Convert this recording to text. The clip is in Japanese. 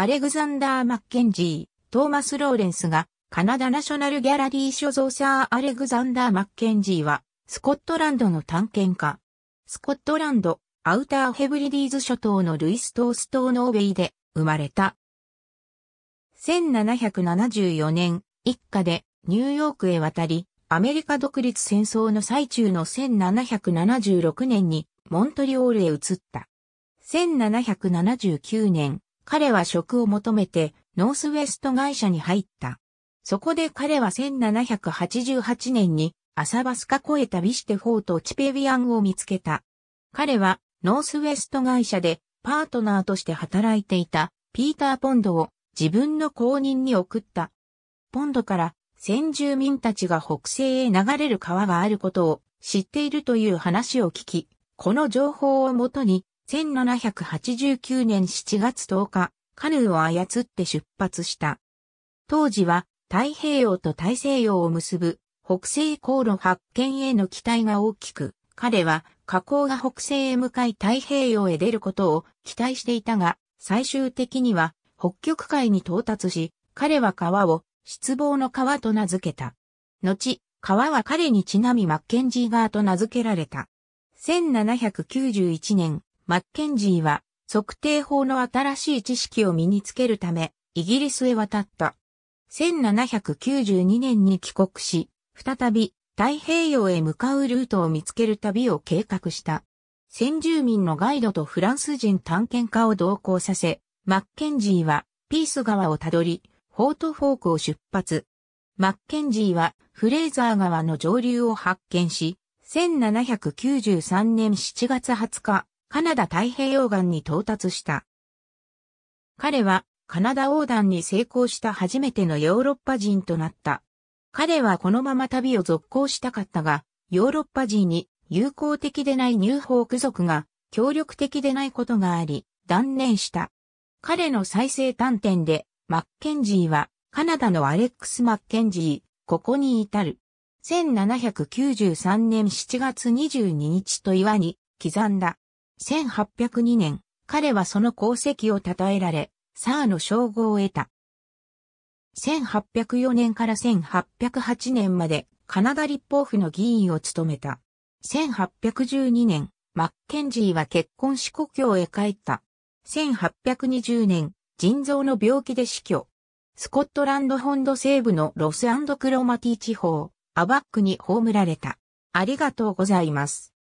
アレグザンダー・マッケンジー、トーマス・ローレンスが、カナダナショナルギャラリー所蔵者アレグザンダー・マッケンジーは、スコットランドの探検家。スコットランド、アウターヘブリディーズ諸島のルイストース島ノーウェイで生まれた。1774年、一家でニューヨークへ渡り、アメリカ独立戦争の最中の1776年にモントリオールへ移った。1779年、彼は職を求めてノースウェスト会社に入った。そこで彼は1788年にアサバスカ越えたビシテフォートチペビアンを見つけた。彼はノースウェスト会社でパートナーとして働いていたピーター・ポンドを自分の後任に送った。ポンドから先住民たちが北西へ流れる川があることを知っているという話を聞き、この情報をもとに1789年7月10日、カヌーを操って出発した。当時は太平洋と大西洋を結ぶ北西航路発見への期待が大きく、彼は河口が北西へ向かい太平洋へ出ることを期待していたが、最終的には北極海に到達し、彼は川を失望の川と名付けた。後、川は彼にちなみマッケンジー川と名付けられた。1791年、マッケンジーは測定法の新しい知識を身につけるため、イギリスへ渡った。1792年に帰国し、再び太平洋へ向かうルートを見つける旅を計画した。先住民のガイドとフランス人探検家を同行させ、マッケンジーはピース川をたどり、フォートフォークを出発。マッケンジーはフレーザー川の上流を発見し、1793年7月20日、カナダ太平洋岸に到達した。彼はカナダ横断に成功した初めてのヨーロッパ人となった。彼はこのまま旅を続行したかったが、ヨーロッパ人に友好的でないニューホーク族が協力的でないことがあり、断念した。彼の再生探点で、マッケンジーは、カナダのアレックス・マッケンジー、ここに至る。1793年7月22日と岩に刻んだ。1802年、彼はその功績を称えられ、サーの称号を得た。1804年から1808年までカナダ立法府の議員を務めた。1812年、マッケンジーは結婚し故郷へ帰った。1820年、腎臓の病気で死去。スコットランド本土西部のロスクロマティ地方、アバックに葬られた。ありがとうございます。